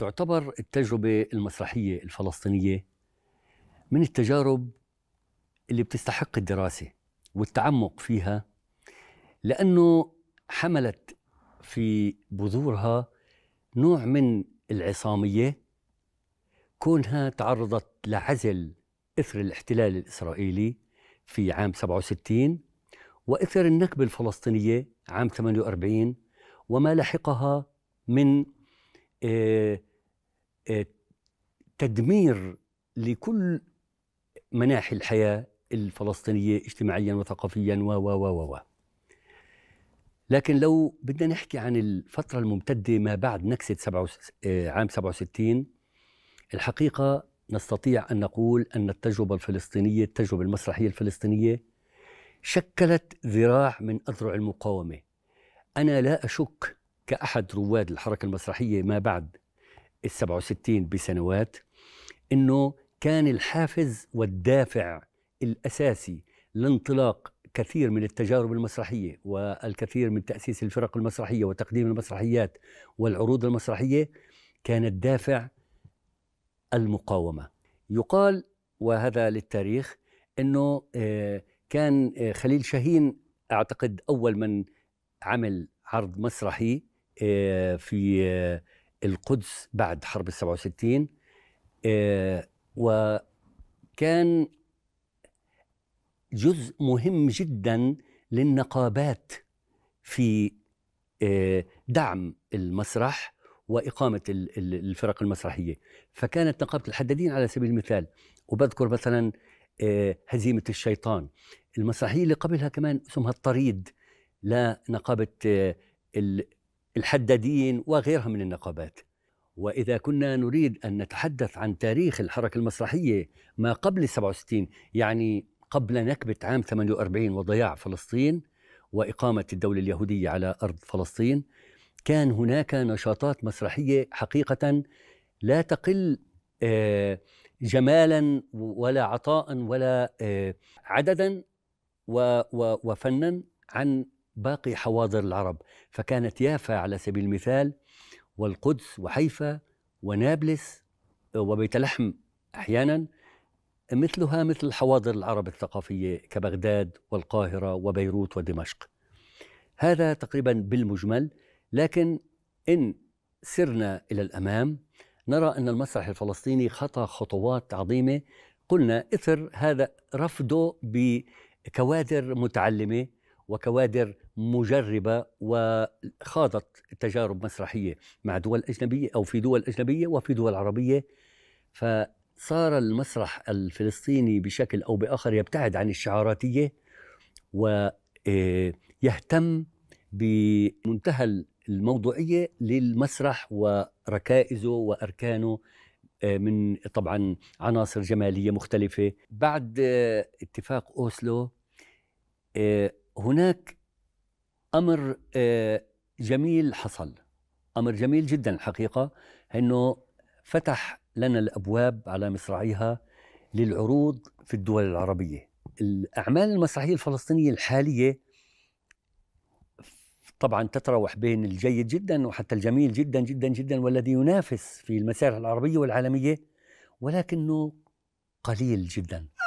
تعتبر التجربة المسرحية الفلسطينية من التجارب اللي بتستحق الدراسة والتعمق فيها لأنه حملت في بذورها نوع من العصامية كونها تعرضت لعزل إثر الاحتلال الإسرائيلي في عام 67 وإثر النكبة الفلسطينية عام 48 وما لحقها من آه تدمير لكل مناحي الحياة الفلسطينية اجتماعيا وثقافيا و و و و لكن لو بدنا نحكي عن الفترة الممتدة ما بعد نكسة سبعة آه، عام 67 الحقيقة نستطيع أن نقول أن التجربة الفلسطينية التجربة المسرحية الفلسطينية شكلت ذراع من أذرع المقاومة أنا لا أشك كأحد رواد الحركة المسرحية ما بعد ال 67 بسنوات انه كان الحافز والدافع الاساسي لانطلاق كثير من التجارب المسرحيه والكثير من تاسيس الفرق المسرحيه وتقديم المسرحيات والعروض المسرحيه كان الدافع المقاومه يقال وهذا للتاريخ انه آه، كان آه، خليل شاهين اعتقد اول من عمل عرض مسرحي آه، في القدس بعد حرب ال 67 آه، وكان جزء مهم جدا للنقابات في آه، دعم المسرح وإقامة الفرق المسرحية فكانت نقابة الحدادين على سبيل المثال وبذكر مثلا آه، هزيمة الشيطان المسرحية اللي قبلها كمان اسمها الطريد لنقابة الحداديين وغيرها من النقابات وإذا كنا نريد أن نتحدث عن تاريخ الحركة المسرحية ما قبل 67 يعني قبل نكبة عام 48 وضياع فلسطين وإقامة الدولة اليهودية على أرض فلسطين كان هناك نشاطات مسرحية حقيقة لا تقل آه، جمالا ولا عطاء ولا آه، عددا وفنا عن باقي حواضر العرب فكانت يافا على سبيل المثال والقدس وحيفا ونابلس آه، وبيت لحم احيانا مثلها مثل حواضر العرب الثقافيه كبغداد والقاهره وبيروت ودمشق. هذا تقريبا بالمجمل لكن ان سرنا الى الامام نرى ان المسرح الفلسطيني خطى خطوات عظيمه قلنا اثر هذا رفضه بكوادر متعلمه وكوادر مجربة وخاضت تجارب مسرحية مع دول أجنبية أو في دول أجنبية وفي دول عربية فصار المسرح الفلسطيني بشكل أو بآخر يبتعد عن الشعاراتية ويهتم آه، بمنتهى الموضوعية للمسرح وركائزه وأركانه آه، من طبعا عناصر جمالية مختلفة بعد آه، اتفاق أوسلو هناك امر آه، جميل حصل امر جميل جدا الحقيقه انه فتح لنا الابواب على مصراعيها للعروض في الدول العربيه الاعمال المسرحيه الفلسطينيه الحاليه طبعا تتراوح بين الجيد جدا وحتى الجميل جدا جدا جدا والذي ينافس في المسارح العربيه والعالميه ولكنه قليل جدا